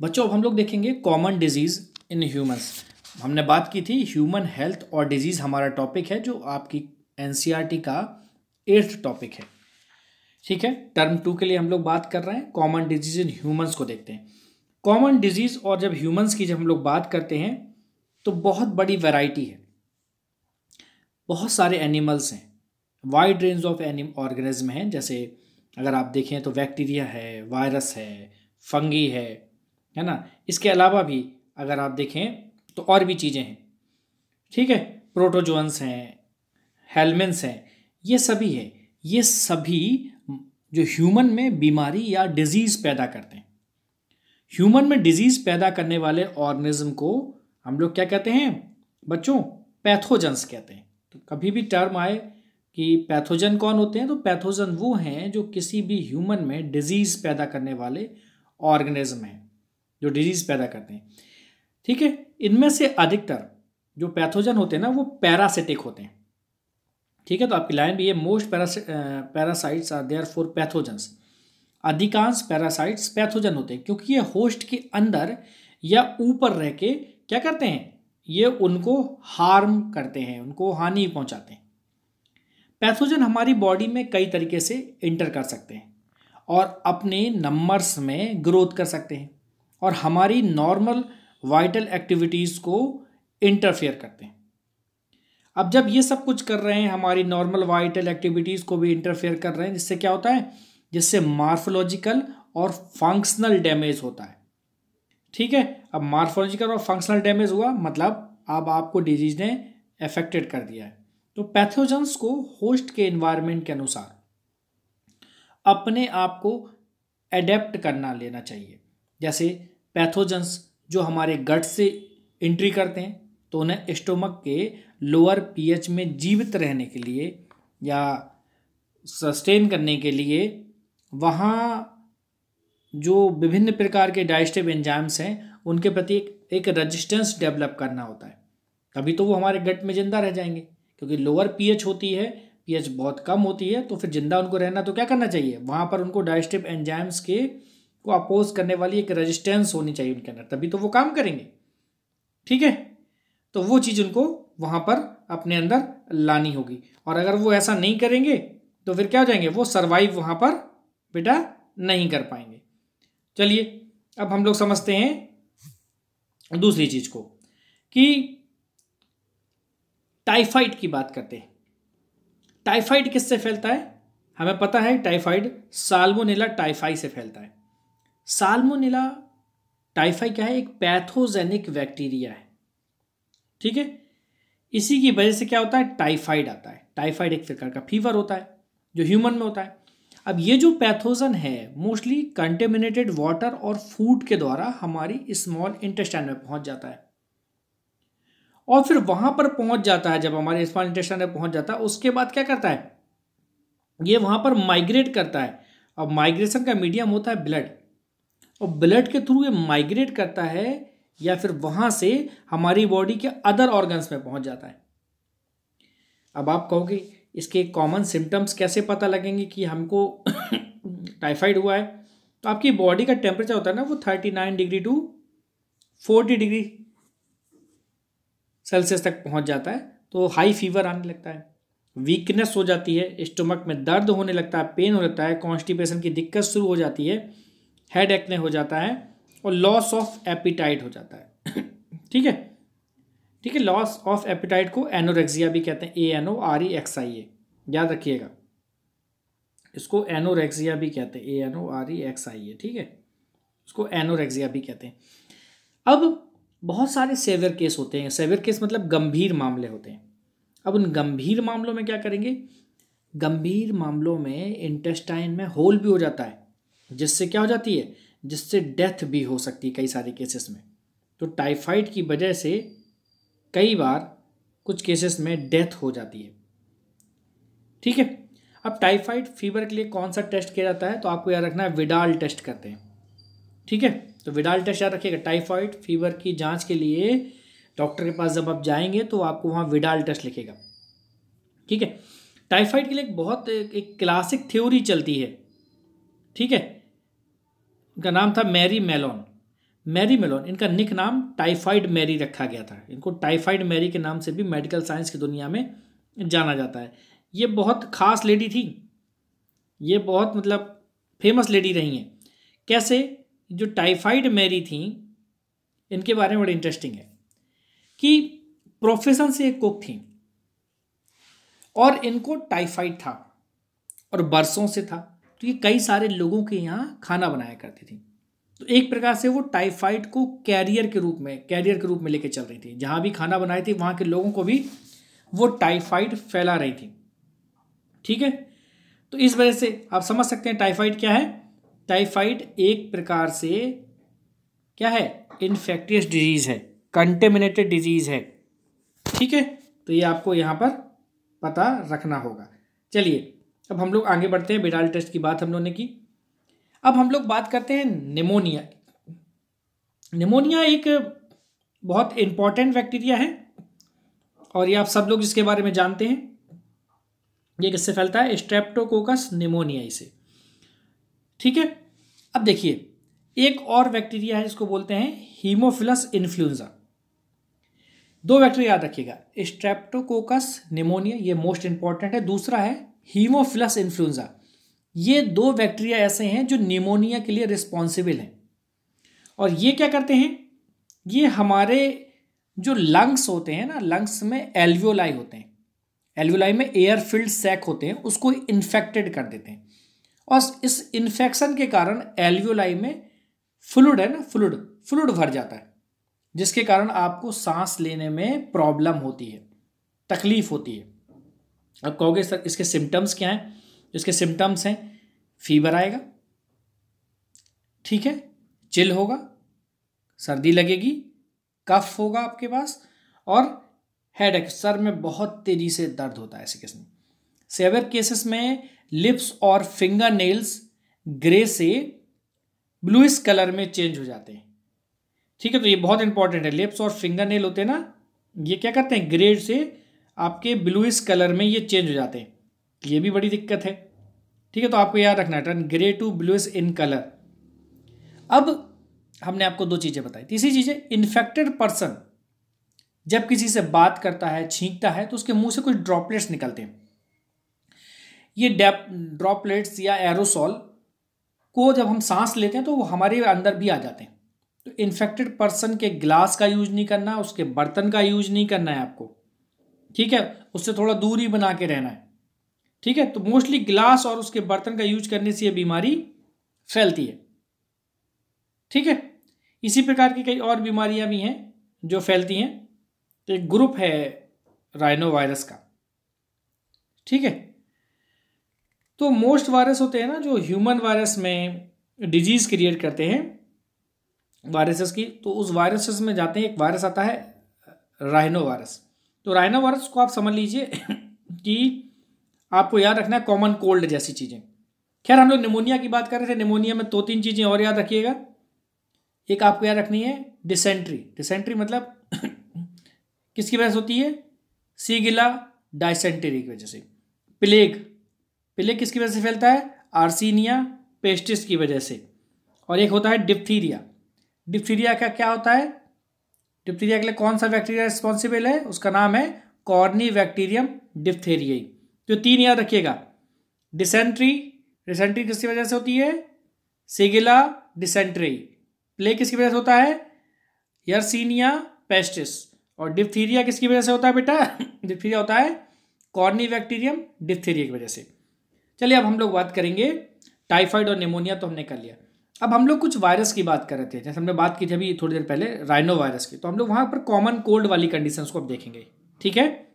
बच्चों अब हम लोग देखेंगे कॉमन डिजीज़ इन ह्यूमन्स हमने बात की थी ह्यूमन हेल्थ और डिजीज़ हमारा टॉपिक है जो आपकी एन e का एट्थ टॉपिक है ठीक है टर्म टू के लिए हम लोग बात कर रहे हैं कॉमन डिजीज इन ह्यूमन्स को देखते हैं कॉमन डिजीज़ और जब ह्यूमन्स की जब हम लोग बात करते हैं तो बहुत बड़ी वैरायटी है बहुत सारे एनिमल्स हैं वाइड रेंज ऑफ एनिम ऑर्गेनिज्म हैं जैसे अगर आप देखें तो बैक्टीरिया है वायरस है फंगी है है ना इसके अलावा भी अगर आप देखें तो और भी चीज़ें हैं ठीक है प्रोटोजोन्स हैं हेलमेंस हैं ये सभी है ये सभी जो ह्यूमन में बीमारी या डिजीज़ पैदा करते हैं ह्यूमन में डिजीज़ पैदा करने वाले ऑर्गेनिज्म को हम लोग क्या कहते हैं बच्चों पैथोजन्स कहते हैं तो कभी भी टर्म आए कि पैथोजन कौन होते हैं तो पैथोजन वो हैं जो किसी भी ह्यूमन में डिजीज़ पैदा करने वाले ऑर्गेनिज्म हैं जो डिजीज़ पैदा करते हैं ठीक है इनमें से अधिकतर जो पैथोजन होते हैं ना वो पैरासिटिक होते हैं ठीक है तो आपकी लाइन भी है most parasites are there for pathogens अधिकांश पैरासाइट्स पैथोजन होते हैं क्योंकि ये होस्ट के अंदर या ऊपर रह के क्या करते हैं ये उनको हार्म करते हैं उनको हानि पहुंचाते हैं पैथोजन हमारी बॉडी में कई तरीके से इंटर कर सकते हैं और अपने नंबर्स में ग्रोथ कर सकते हैं और हमारी नॉर्मल वाइटल एक्टिविटीज़ को इंटरफेयर करते हैं अब जब ये सब कुछ कर रहे हैं हमारी नॉर्मल वाइटल एक्टिविटीज़ को भी इंटरफेयर कर रहे हैं जिससे क्या होता है जिससे मार्फोलॉजिकल और फंक्शनल डैमेज होता है ठीक है अब मार्फोलॉजिकल और फंक्शनल डैमेज हुआ मतलब अब आपको डिजीज़ ने अफेक्टेड कर दिया है तो पैथोजेंस को होस्ट के इन्वायरमेंट के अनुसार अपने आप को एडेप्ट करना लेना चाहिए जैसे पैथोजन्स जो हमारे गट से एंट्री करते हैं तो उन्हें स्टोमक के लोअर पीएच में जीवित रहने के लिए या सस्टेन करने के लिए वहाँ जो विभिन्न प्रकार के डाइजेस्टिव एंजाइम्स हैं उनके प्रति एक, एक रेजिस्टेंस डेवलप करना होता है तभी तो वो हमारे गट में ज़िंदा रह जाएंगे क्योंकि लोअर पीएच होती है पीएच बहुत कम होती है तो फिर ज़िंदा उनको रहना तो क्या करना चाहिए वहाँ पर उनको डाइजेस्टिव एंजाइम्स के को अपोज करने वाली एक रेजिस्टेंस होनी चाहिए उनके अंदर तभी तो वो काम करेंगे ठीक है तो वो चीज़ उनको वहाँ पर अपने अंदर लानी होगी और अगर वो ऐसा नहीं करेंगे तो फिर क्या हो जाएंगे वो सर्वाइव वहाँ पर बेटा नहीं कर पाएंगे चलिए अब हम लोग समझते हैं दूसरी चीज़ को कि टाइफाइड की बात करते हैं टाइफाइड किससे फैलता है हमें पता है टाइफाइड साल्मोनेला टाइफाई से फैलता है साल्मोनेला टाइफाई क्या है एक पैथोजेनिक बैक्टीरिया है ठीक है इसी की वजह से क्या होता है टाइफाइड आता है टाइफाइड एक प्रकार का फीवर होता है जो ह्यूमन में होता है अब ये जो पैथोजन है मोस्टली कंटेमिनेटेड वाटर और फूड के द्वारा हमारी स्मॉल इंटेस्टाइन में पहुंच जाता है और फिर वहां पर पहुंच जाता है जब हमारे स्मॉल इंटेस्टाइन में पहुंच जाता है उसके बाद क्या करता है ये वहां पर माइग्रेट करता है अब माइग्रेशन का मीडियम होता है ब्लड और ब्लड के थ्रू ये माइग्रेट करता है या फिर वहां से हमारी बॉडी के अदर ऑर्गन्स में पहुंच जाता है अब आप कहोगे इसके कॉमन सिम्टम्स कैसे पता लगेंगे कि हमको टाइफाइड हुआ है तो आपकी बॉडी का टेम्परेचर होता है ना वो thirty nine degree to forty degree Celsius तक पहुंच जाता है तो हाई फीवर आने लगता है वीकनेस हो जाती है स्टमक में दर्द होने लगता है पेन हो लगता है कॉन्स्टिपेशन की दिक्कत शुरू हो जाती है हेड एक्ने हो जाता है और लॉस ऑफ एपिटाइट हो जाता है ठीक है ठीक है लॉस ऑफ एपिटाइट को एनोरेक्सिया भी कहते हैं A N O R E X I A याद रखिएगा इसको एनोरेक्सिया भी कहते हैं A N O R E X I A ठीक है इसको एनोरेक्सिया भी कहते हैं अब बहुत सारे सेवियर केस होते हैं सेवियर केस मतलब गंभीर मामले होते हैं अब उन गंभीर मामलों में क्या करेंगे गंभीर मामलों में इंटेस्टाइन में होल भी हो जाता है जिससे क्या हो जाती है जिससे डेथ भी हो सकती है कई सारे केसेस में तो टाइफाइड की वजह से कई बार कुछ केसेस में डेथ हो जाती है ठीक है अब टाइफाइड फीवर के लिए कौन सा टेस्ट किया जाता है तो आपको याद रखना है विडाल टेस्ट करते हैं ठीक है तो विडाल टेस्ट याद रखिएगा टाइफाइड फीवर की जांच के लिए डॉक्टर के पास जब आप जाएंगे तो आपको वहाँ विडाल टेस्ट लिखेगा ठीक है टाइफाइड के लिए एक बहुत एक, एक क्लासिक थ्योरी चलती है ठीक है इनका नाम था मैरी मेलोन मैरी मेलोन इनका निक नाम टाइफाइड मैरी रखा गया था इनको टाइफाइड मैरी के नाम से भी मेडिकल साइंस की दुनिया में जाना जाता है ये बहुत ख़ास लेडी थी ये बहुत मतलब फेमस लेडी रही हैं कैसे जो टाइफाइड मैरी थी इनके बारे में बड़ी इंटरेस्टिंग है कि प्रोफेशन से एक कुक थी और इनको टाइफाइड था और बरसों से था तो ये कई सारे लोगों के यहाँ खाना बनाया करती थी तो एक प्रकार से वो टाइफाइड को कैरियर के रूप में कैरियर के रूप में लेके चल रही थी जहाँ भी खाना बनाई थी वहाँ के लोगों को भी वो टाइफाइड फैला रही थी ठीक है तो इस वजह से आप समझ सकते हैं टाइफाइड क्या है टाइफाइड एक प्रकार से क्या है इन्फेक्टियस डिजीज़ है कंटेमिनेटेड डिजीज़ है ठीक है तो ये आपको यहाँ पर पता रखना होगा चलिए अब हम लोग आगे बढ़ते हैं बिडाल टेस्ट की बात हम लोगों ने की अब हम लोग बात करते हैं निमोनिया निमोनिया एक बहुत इम्पॉर्टेंट बैक्टीरिया है और ये आप सब लोग इसके बारे में जानते हैं ये किससे फैलता है स्ट्रेप्टोकोकस निमोनिया इसे ठीक है अब देखिए एक और बैक्टीरिया है जिसको बोलते हैं हीमोफिलस इन्फ्लुएंजा दो बैक्टीरिया याद रखिएगा स्ट्रेप्टोकोकस निमोनिया ये मोस्ट इंपॉर्टेंट है दूसरा है हीमोफिलस इन्फ्लुएंजा ये दो बैक्टीरिया ऐसे हैं जो निमोनिया के लिए रिस्पॉन्सिबल हैं और ये क्या करते हैं ये हमारे जो लंग्स होते हैं ना लंग्स में एल्वियोलाई होते हैं एल्वियोलाई में एयर फिल्ड सैक होते हैं उसको इन्फेक्टेड कर देते हैं और इस इन्फेक्शन के कारण एल्वियोलाई में फ्लूड है ना फ्लूड फ्लूड भर जाता है जिसके कारण आपको सांस लेने में प्रॉब्लम होती है तकलीफ होती है अब कहोगे सर इसके सिम्टम्स क्या हैं इसके सिम्टम्स हैं फीवर आएगा ठीक है चिल होगा सर्दी लगेगी कफ होगा आपके पास और हेड एक सर में बहुत तेज़ी से दर्द होता है ऐसे केस में सेवर केसेस में लिप्स और फिंगर नेल्स ग्रे से ब्लूइस कलर में चेंज हो जाते हैं ठीक है तो ये बहुत इंपॉर्टेंट है लिप्स और फिंगर नेल होते हैं ना ये क्या करते हैं ग्रे से आपके ब्लूइस कलर में ये चेंज हो जाते हैं ये भी बड़ी दिक्कत है ठीक है तो आपको याद रखना है turn grey to bluish in colour अब हमने आपको दो चीज़ें बताई तीसरी चीज़ है इन्फेक्टेड पर्सन जब किसी से बात करता है छींकता है तो उसके मुंह से कुछ ड्रॉपलेट्स निकलते हैं ये डेप ड्रॉपलेट्स या एरोसॉल को जब हम सांस लेते हैं तो वो हमारे अंदर भी आ जाते हैं तो इन्फेक्टेड पर्सन के ग्लास का यूज नहीं करना उसके बर्तन का यूज नहीं करना है आपको ठीक है उससे थोड़ा दूरी बना के रहना है ठीक है तो मोस्टली गिलास और उसके बर्तन का यूज करने से ये बीमारी फैलती है ठीक है इसी प्रकार की कई और बीमारियां भी हैं जो फैलती हैं तो एक ग्रुप है राइनो वायरस का ठीक है तो मोस्ट वायरस होते हैं ना जो ह्यूमन वायरस में डिजीज क्रिएट करते हैं वायरसेस की तो उस वायरसेस में जाते हैं एक वायरस आता है राइनो वायरस तो वायरस को आप समझ लीजिए कि आपको याद रखना है कॉमन कोल्ड जैसी चीज़ें खैर हम लोग निमोनिया की बात कर रहे थे निमोनिया में दो तीन चीज़ें और याद रखिएगा एक आपको याद रखनी है डिसेंट्री डिसेंट्री मतलब किसकी वजह से होती है सीगिला डायसेंटरी की वजह से प्लेग प्लेग किसकी वजह से फैलता है आर्सीनिया पेस्टिस की वजह से और एक होता है डिप्थीरिया डिप्थीरिया का क्या होता है डिप्थीरिया के लिए कौन सा बैक्टीरिया रिस्पॉन्सिबल है उसका नाम है कॉर्नी बैक्टीरियम डिप्थेरियाई तो तीन याद रखिएगा डिसेंट्री डिसेंट्री किसकी वजह से होती है सिगिला डिसेंट्री प्ले किसकी वजह से होता है यर्सिनिया पेस्टिस और डिप्थीरिया किसकी वजह से होता है बेटा डिप्थीरिया होता है कॉर्नी बैक्टीरियम डिप्थेरिया की वजह से चलिए अब हम लोग बात करेंगे टाइफाइड और निमोनिया तो हमने कर लिया अब हम लोग कुछ वायरस की बात कर रहे थे जैसे हमने बात की थी अभी थोड़ी देर पहले राइनो वायरस की तो हम लोग वहाँ पर कॉमन कोल्ड वाली कंडीशन को अब देखेंगे ठीक है